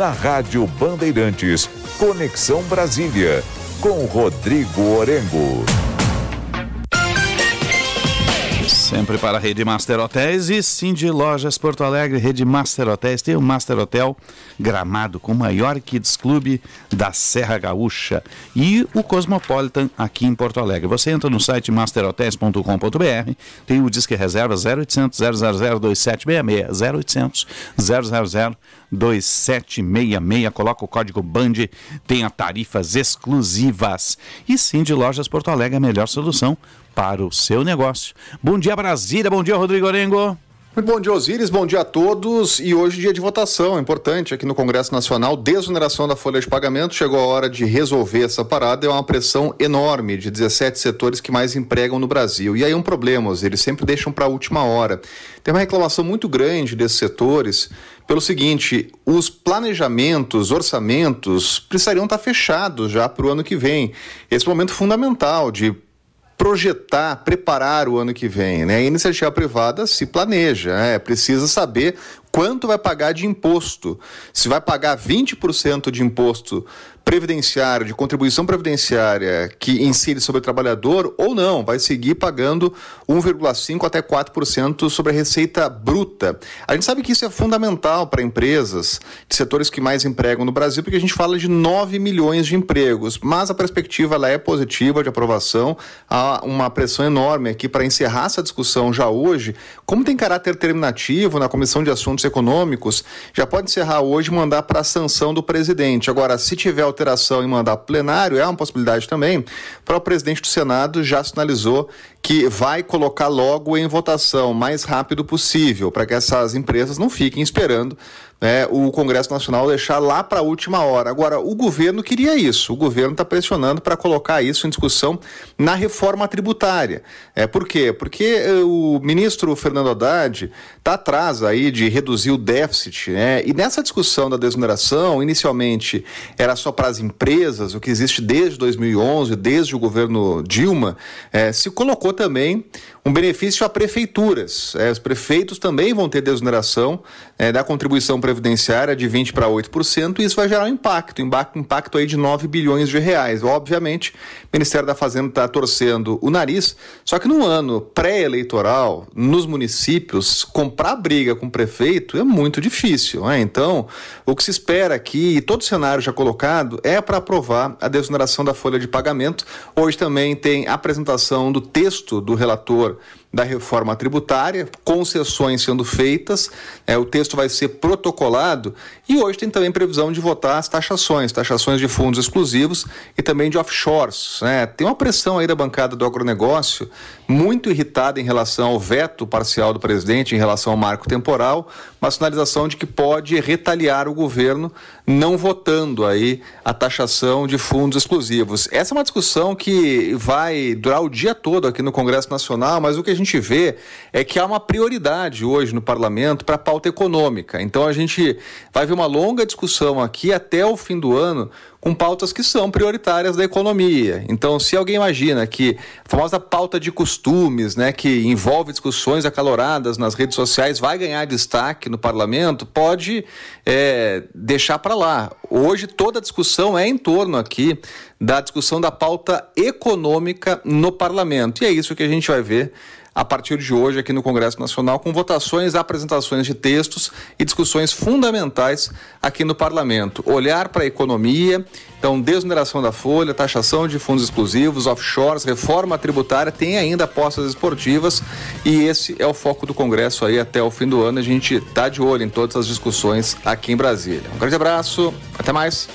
na Rádio Bandeirantes, Conexão Brasília, com Rodrigo Orengo. Sempre para a Rede Master Hotéis e Cindy Lojas Porto Alegre, Rede Master Hotéis. Tem o Master Hotel Gramado com o maior Kids Clube da Serra Gaúcha e o Cosmopolitan aqui em Porto Alegre. Você entra no site masterhotels.com.br, tem o Disque Reserva 0800 000 2766, 0800 000 2766. Coloca o código BAND, tenha tarifas exclusivas. E Cindy Lojas Porto Alegre, a melhor solução para o seu negócio. Bom dia, Brasília. Bom dia, Rodrigo Orengo. bom dia, Osíris. Bom dia a todos. E hoje dia de votação, é importante, aqui no Congresso Nacional, desoneração da folha de pagamento. Chegou a hora de resolver essa parada. É uma pressão enorme de 17 setores que mais empregam no Brasil. E aí um problema, Osíris, sempre deixam para a última hora. Tem uma reclamação muito grande desses setores pelo seguinte: os planejamentos, orçamentos precisariam estar tá fechados já para o ano que vem. Esse é momento fundamental de projetar, preparar o ano que vem. Né? A iniciativa privada se planeja, é. precisa saber quanto vai pagar de imposto. Se vai pagar 20% de imposto previdenciário, de contribuição previdenciária que incide sobre o trabalhador ou não, vai seguir pagando 1,5 até 4% sobre a receita bruta. A gente sabe que isso é fundamental para empresas de setores que mais empregam no Brasil, porque a gente fala de 9 milhões de empregos, mas a perspectiva ela é positiva de aprovação, há uma pressão enorme aqui para encerrar essa discussão já hoje, como tem caráter terminativo na Comissão de Assuntos econômicos, já pode encerrar hoje e mandar para a sanção do presidente. Agora, se tiver alteração e mandar plenário, é uma possibilidade também. Para O presidente do Senado já sinalizou que vai colocar logo em votação, mais rápido possível, para que essas empresas não fiquem esperando né, o Congresso Nacional deixar lá para a última hora. Agora, o governo queria isso, o governo está pressionando para colocar isso em discussão na reforma tributária. É, por quê? Porque eh, o ministro Fernando Haddad está atrás aí de reduzir o déficit, né? e nessa discussão da desoneração, inicialmente era só para as empresas, o que existe desde 2011, desde o governo Dilma, é, se colocou também um benefício a prefeituras. É, os prefeitos também vão ter desoneração é, da contribuição prefeitura previdenciária de 20% para 8%, e isso vai gerar um impacto, um impacto aí de 9 bilhões de reais. Obviamente, o Ministério da Fazenda está torcendo o nariz, só que num ano pré-eleitoral, nos municípios, comprar briga com o prefeito é muito difícil. Né? Então, o que se espera aqui, e todo o cenário já colocado, é para aprovar a desoneração da folha de pagamento. Hoje também tem apresentação do texto do relator da reforma tributária, concessões sendo feitas, é, o texto vai ser protocolado e hoje tem também previsão de votar as taxações, taxações de fundos exclusivos e também de offshores. Né? Tem uma pressão aí da bancada do agronegócio muito irritada em relação ao veto parcial do presidente em relação ao marco temporal, uma sinalização de que pode retaliar o governo não votando aí a taxação de fundos exclusivos. Essa é uma discussão que vai durar o dia todo aqui no Congresso Nacional, mas o que a gente vê é que há uma prioridade hoje no parlamento para a pauta econômica. Então a gente vai ver uma longa discussão aqui até o fim do ano com pautas que são prioritárias da economia. Então, se alguém imagina que a famosa pauta de costumes, né, que envolve discussões acaloradas nas redes sociais, vai ganhar destaque no parlamento, pode é, deixar para lá. Hoje toda a discussão é em torno aqui da discussão da pauta econômica no parlamento. E é isso que a gente vai ver a partir de hoje aqui no Congresso Nacional, com votações, apresentações de textos e discussões fundamentais aqui no parlamento. Olhar para a economia então, desoneração da folha, taxação de fundos exclusivos, offshores, reforma tributária, tem ainda apostas esportivas e esse é o foco do Congresso aí até o fim do ano. A gente está de olho em todas as discussões aqui em Brasília. Um grande abraço, até mais.